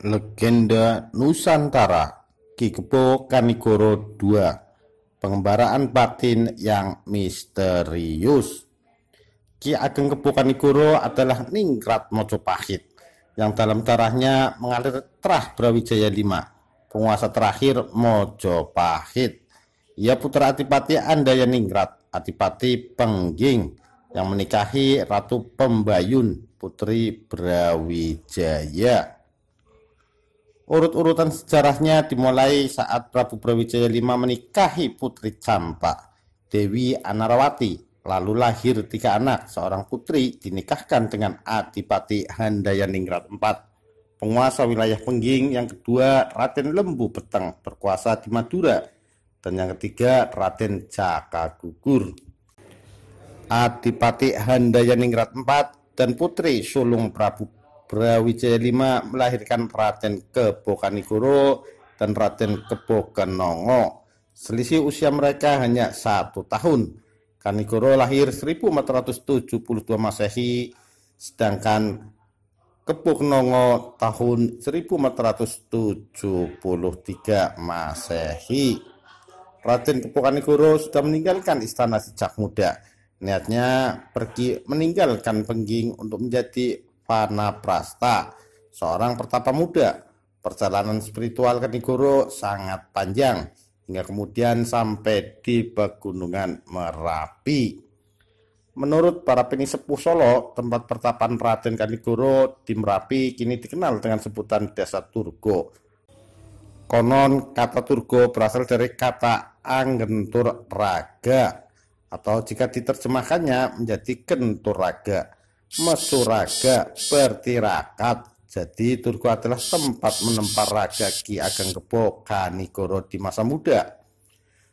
Legenda Nusantara Ki Kebo Kanigoro II Pengembaraan batin yang misterius Ki Ageng Kebo Kanigoro adalah ningrat Mojopahit yang dalam darahnya mengalir terah Brawijaya V penguasa terakhir Mojopahit ia putra atipati Andaya Ningrat atipati Pengging yang menikahi Ratu Pembayun putri Brawijaya Urut-urutan sejarahnya dimulai saat Prabu Brawijaya V menikahi Putri Campak, Dewi Anarawati. Lalu lahir tiga anak, seorang putri dinikahkan dengan Adipati Handayaningrat IV, penguasa wilayah Pengging, yang kedua Raden Lembu Beteng berkuasa di Madura, dan yang ketiga Raden Jaka Gugur. Adipati Handayaningrat IV dan putri sulung Prabu Brawijaya 5 melahirkan Raden Kebokanikuro dan Raden Kebokanongo. Selisih usia mereka hanya satu tahun. Kanikuro lahir 1472 Masehi, sedangkan Kebokanongo tahun 1473 Masehi. Raden Kebokanigoro sudah meninggalkan istana sejak muda. Niatnya pergi meninggalkan Pengging untuk menjadi Panaprasta, seorang pertapa muda. Perjalanan spiritual ke Nigoro sangat panjang hingga kemudian sampai di pegunungan Merapi. Menurut para penisepuh Solo, tempat pertapaan Raden Kanigoro di Merapi kini dikenal dengan sebutan Desa Turgo. Konon kata Turgo berasal dari kata Anggentur Raga atau jika diterjemahkannya menjadi Kentur Raga metu raga bertirakat jadi Turku adalah tempat menempa raga Ki Ageng Kebo Kanigoro di masa muda.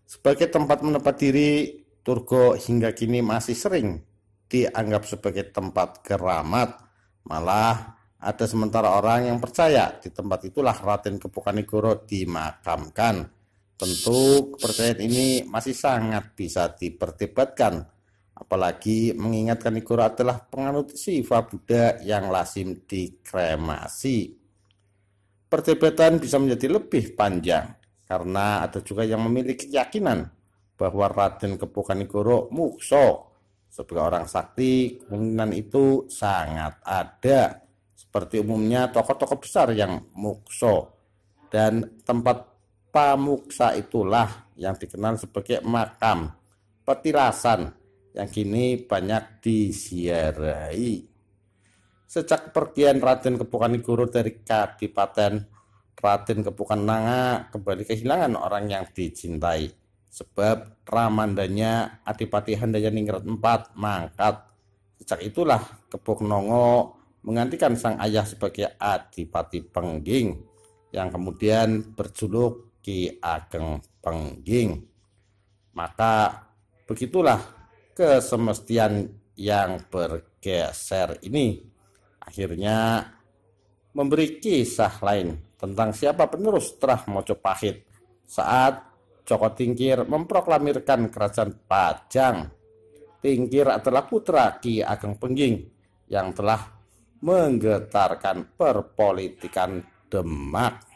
Sebagai tempat menempa diri, Turgo hingga kini masih sering dianggap sebagai tempat keramat. Malah ada sementara orang yang percaya di tempat itulah Raden Kepukanigoro Kanigoro dimakamkan. Tentu kepercayaan ini masih sangat bisa diperdebatkan Apalagi mengingatkan Ikura adalah penganut Siva Buddha yang lazim dikremasi. Perdebatan bisa menjadi lebih panjang karena ada juga yang memiliki keyakinan bahwa Raden Kepukan Ikuro mukso sebagai orang sakti kemungkinan itu sangat ada seperti umumnya tokoh-tokoh besar yang mukso dan tempat pamuksa itulah yang dikenal sebagai makam petirasan yang kini banyak disiarai. Sejak pergian Raden Kepukan Guru dari Kadipaten Raden Kepukan Nanga kembali kehilangan orang yang dicintai. Sebab Ramandanya Adipati Handaya Ningrat 4 mangkat. Sejak itulah Kepuk Nongo menggantikan sang ayah sebagai Adipati Pengging yang kemudian berjuluk Ki Ageng Pengging. Maka begitulah kesemestian yang bergeser ini akhirnya memberi kisah lain tentang siapa penerus terah Mojopahit saat Joko Tingkir memproklamirkan kerajaan Pajang. Tingkir adalah putra Ki Ageng Pengging yang telah menggetarkan perpolitikan Demak.